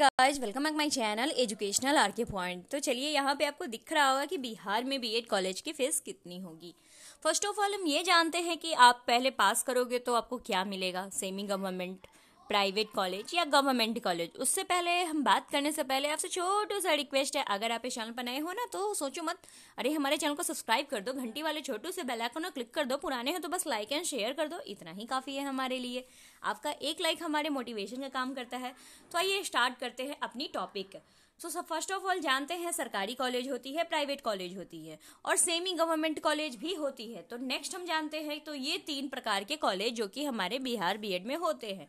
guys welcome back my channel educational R K point तो चलिए यहाँ पे आपको दिख रहा होगा कि बिहार में बीएड कॉलेज की फीस कितनी होगी फर्स्ट ऑफ ऑल हम ये जानते हैं कि आप पहले पास करोगे तो आपको क्या मिलेगा सेमी गवर्नमेंट प्राइवेट कॉलेज या गवर्नमेंट कॉलेज उससे पहले हम बात करने से पहले आपसे छोटू सा रिक्वेस्ट है अगर आप इस चैनल पर नए हो ना तो सोचो मत अरे हमारे चैनल को सब्सक्राइब कर दो घंटी वाले छोटू से बेल आइकन क्लिक कर दो पुराने हो तो बस लाइक एंड शेयर कर दो इतना ही काफ़ी है हमारे लिए आपका एक लाइक हमारे मोटिवेशन का काम करता है तो आइए स्टार्ट करते हैं अपनी टॉपिक सो तो सब फर्स्ट ऑफ ऑल जानते हैं सरकारी कॉलेज होती है प्राइवेट कॉलेज होती है और सेमी गवर्नमेंट कॉलेज भी होती है तो नेक्स्ट हम जानते हैं तो ये तीन प्रकार के कॉलेज जो कि हमारे बिहार बीएड में होते हैं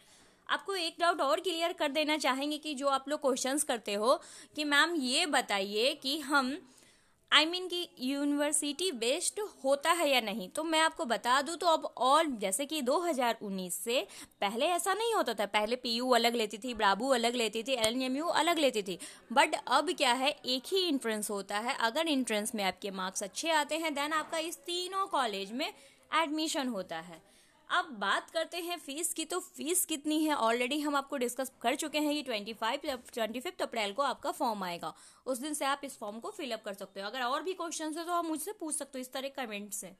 आपको एक डाउट और क्लियर कर देना चाहेंगे कि जो आप लोग क्वेश्चंस करते हो कि मैम ये बताइए कि हम आई I मीन mean कि यूनिवर्सिटी बेस्ड होता है या नहीं तो मैं आपको बता दूं तो अब और जैसे कि 2019 से पहले ऐसा नहीं होता था पहले यू अलग लेती थी ब्राबू अलग लेती थी एल अलग लेती थी बट अब क्या है एक ही इंट्रेंस होता है अगर इंट्रेंस में आपके मार्क्स अच्छे आते हैं देन आपका इस तीनों कॉलेज में एडमिशन होता है अब बात करते हैं फीस की तो फीस कितनी है ऑलरेडी हम आपको डिस्कस कर चुके हैं ये twenty five twenty fifth April को आपका फॉर्म आएगा उस दिन से आप इस फॉर्म को फिलअप कर सकते हो अगर और भी क्वेश्चन है तो आप मुझसे पूछ सकते हो इस तरह कमेंट से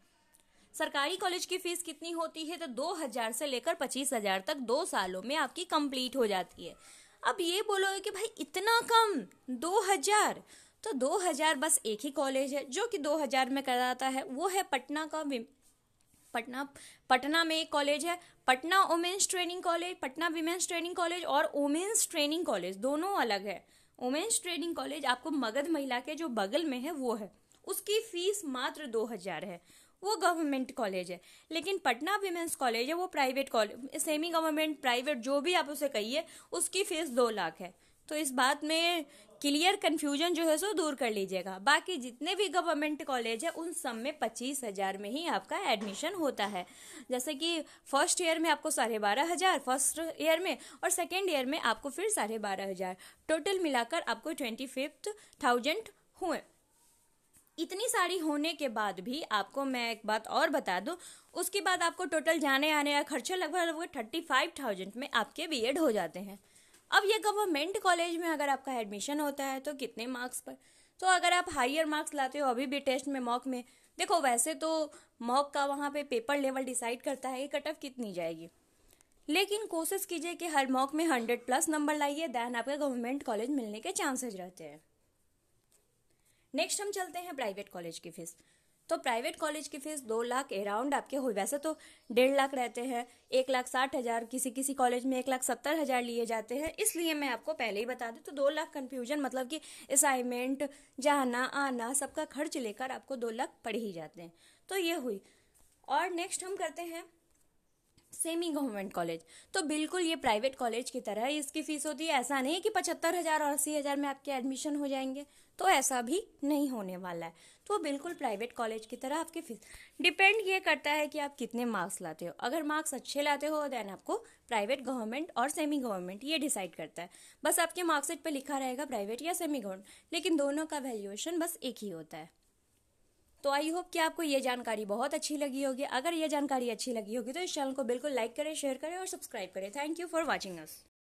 सरकारी कॉलेज की फीस कितनी होती है तो दो हजार से लेकर पच्चीस हजार तक दो सालों में आपकी कंप्लीट हो जाती है अब ये बोलोगे कि भाई इतना कम दो हजार तो दो हजार बस एक ही कॉलेज है जो कि दो हजार में कराता है वो है पटना का पटना पटना में एक कॉलेज है Patna women's training college Patna women's training college और वुमेंस ट्रेनिंग कॉलेज दोनों अलग है वुमेंस ट्रेनिंग कॉलेज आपको मगध महिला के जो बगल में है वो है उसकी फीस मात्र दो हजार है वो गवर्नमेंट कॉलेज है लेकिन पटना विमेंस कॉलेज है वो private college semi government private जो भी आप उसे कहिए उसकी फीस दो लाख है तो इस बात में क्लियर कन्फ्यूजन जो है सो दूर कर लीजिएगा बाकी जितने भी गवर्नमेंट कॉलेज है उन सब में पच्चीस हज़ार में ही आपका एडमिशन होता है जैसे कि फर्स्ट ईयर में आपको साढ़े बारह हज़ार फर्स्ट ईयर में और सेकेंड ईयर में आपको फिर साढ़े बारह हज़ार टोटल मिलाकर आपको ट्वेंटी फिफ्थ थाउजेंड हुए इतनी सारी होने के बाद भी आपको मैं एक बात और बता दूं उसके बाद आपको टोटल जाने आने का खर्चा लगभग लगभग थर्टी फाइव थाउजेंड में आपके बीएड हो जाते हैं अब ये गवर्नमेंट कॉलेज में अगर आपका एडमिशन होता है तो कितने मार्क्स पर तो अगर आप हायर मार्क्स लाते हो अभी भी टेस्ट में मॉक में देखो वैसे तो मॉक का वहाँ पे पेपर लेवल डिसाइड करता है कि कट ऑफ कितनी जाएगी लेकिन कोशिश कीजिए कि हर मॉक में हंड्रेड प्लस नंबर लाइए देन आपके गवर्नमेंट कॉलेज मिलने के चांसेज रहते हैं नेक्स्ट हम चलते हैं प्राइवेट कॉलेज की फीस तो प्राइवेट कॉलेज की फीस दो लाख अराउंड आपके हुई वैसे तो डेढ़ लाख रहते हैं एक लाख साठ हज़ार किसी किसी कॉलेज में एक लाख सत्तर हज़ार लिए जाते हैं इसलिए मैं आपको पहले ही बता दूँ तो दो लाख कन्फ्यूजन मतलब कि असाइनमेंट जाना आना सबका खर्च लेकर आपको दो लाख पड़ ही जाते हैं तो ये हुई और नेक्स्ट हम करते हैं सेमी गवर्नमेंट कॉलेज तो बिल्कुल ये प्राइवेट कॉलेज की तरह इसकी फीस होती है ऐसा नहीं कि पचहत्तर हज़ार और अस्सी हज़ार में आपके एडमिशन हो जाएंगे तो ऐसा भी नहीं होने वाला है तो बिल्कुल प्राइवेट कॉलेज की तरह आपकी फीस डिपेंड ये करता है कि आप कितने मार्क्स लाते हो अगर मार्क्स अच्छे लाते हो देन आपको प्राइवेट गवर्नमेंट और सेमी गवर्नमेंट ये डिसाइड करता है बस आपके मार्क्सिट पर लिखा रहेगा प्राइवेट या सेमी गवर्नमेंट लेकिन दोनों का वैल्यूएशन बस एक ही होता है तो आई होप कि आपको ये जानकारी बहुत अच्छी लगी होगी अगर ये जानकारी अच्छी लगी होगी तो इस चैनल को बिल्कुल लाइक करें शेयर करें और सब्सक्राइब करें thank you for watching us